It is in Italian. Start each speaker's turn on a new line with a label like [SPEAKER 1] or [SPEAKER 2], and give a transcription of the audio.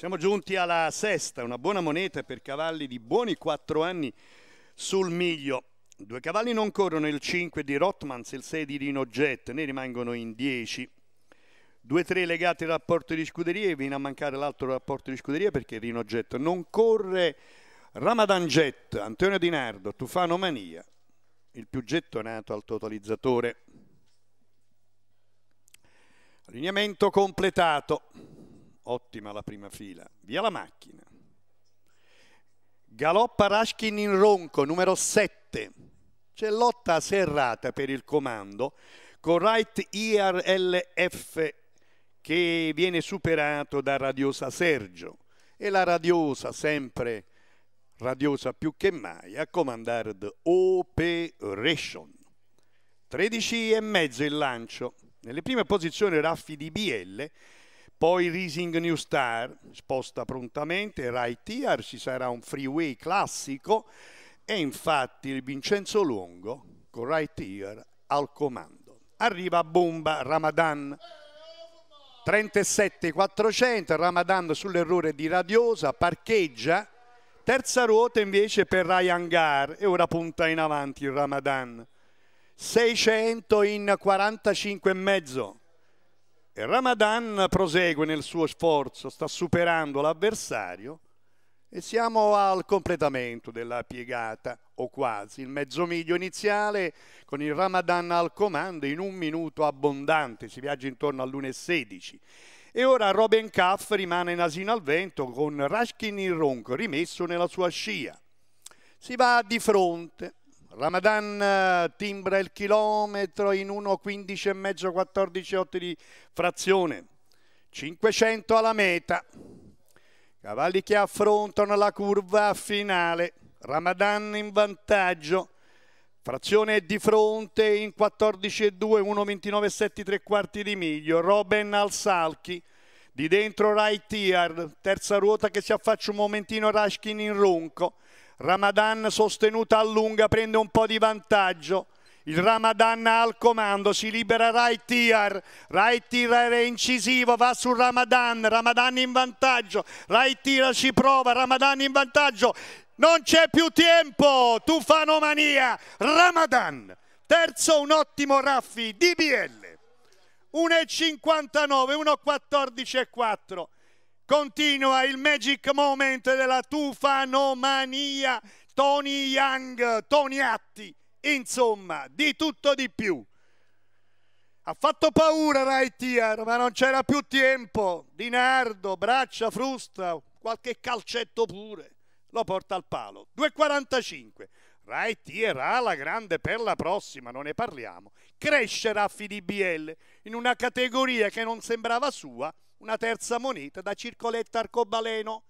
[SPEAKER 1] Siamo giunti alla sesta, una buona moneta per cavalli di buoni 4 anni sul miglio. Due cavalli non corrono il 5 di Rotmans, il 6 di Rino Jet, ne rimangono in 10. Due tre legati al rapporto di scuderia e viene a mancare l'altro rapporto di scuderia perché Rino Jet non corre. Ramadan Jet, Antonio Di Nardo, Tufano Mania, il più gettonato al totalizzatore. Allineamento completato ottima la prima fila, via la macchina. Galoppa Rashkin in ronco, numero 7. C'è lotta serrata per il comando con Wright IRLF che viene superato da Radiosa Sergio e la Radiosa sempre radiosa più che mai a comandare the Operation. 13 e mezzo il lancio. Nelle prime posizioni Raffi di BL poi Rising New Star sposta prontamente, Rai Tier, ci sarà un freeway classico e infatti il Vincenzo Longo con Rai Tier al comando. Arriva a bomba Ramadan 37-400, Ramadan sull'errore di Radiosa, parcheggia, terza ruota invece per Rai Hangar e ora punta in avanti il Ramadan. 600 in 45 e mezzo. Ramadan prosegue nel suo sforzo, sta superando l'avversario e siamo al completamento della piegata, o quasi, il mezzo miglio iniziale con il Ramadan al comando in un minuto abbondante, si viaggia intorno all'1.16. E ora Robin Kaff rimane in asino al vento con Rashkin in ronco rimesso nella sua scia. Si va di fronte, Ramadan eh, timbra il chilometro in 1.15 e mezzo 14 8 di frazione 500 alla meta cavalli che affrontano la curva finale Ramadan in vantaggio frazione di fronte in 14 e 2 1.29 7 3 quarti di miglio Robben al salchi di dentro Right Tiar terza ruota che si affaccia un momentino Rashkin in ronco Ramadan sostenuta a lunga prende un po' di vantaggio. Il Ramadan ha al comando, si libera Raitiar, Raitiar è incisivo, va su Ramadan, Ramadan in vantaggio, Raitiar ci prova, Ramadan in vantaggio, non c'è più tempo, tufanomania, Ramadan, terzo un ottimo Raffi, DBL, 1,59, 1,14 e 4. Continua il magic moment della tufanomania. Tony Young, Tony Atti, insomma, di tutto di più. Ha fatto paura Rai Tiar, ma non c'era più tempo. Di Nardo, braccia, frusta, qualche calcetto pure. Lo porta al palo. 2,45. Rai tirerà la grande per la prossima, non ne parliamo. Crescerà FDBL in una categoria che non sembrava sua, una terza moneta da circoletta arcobaleno.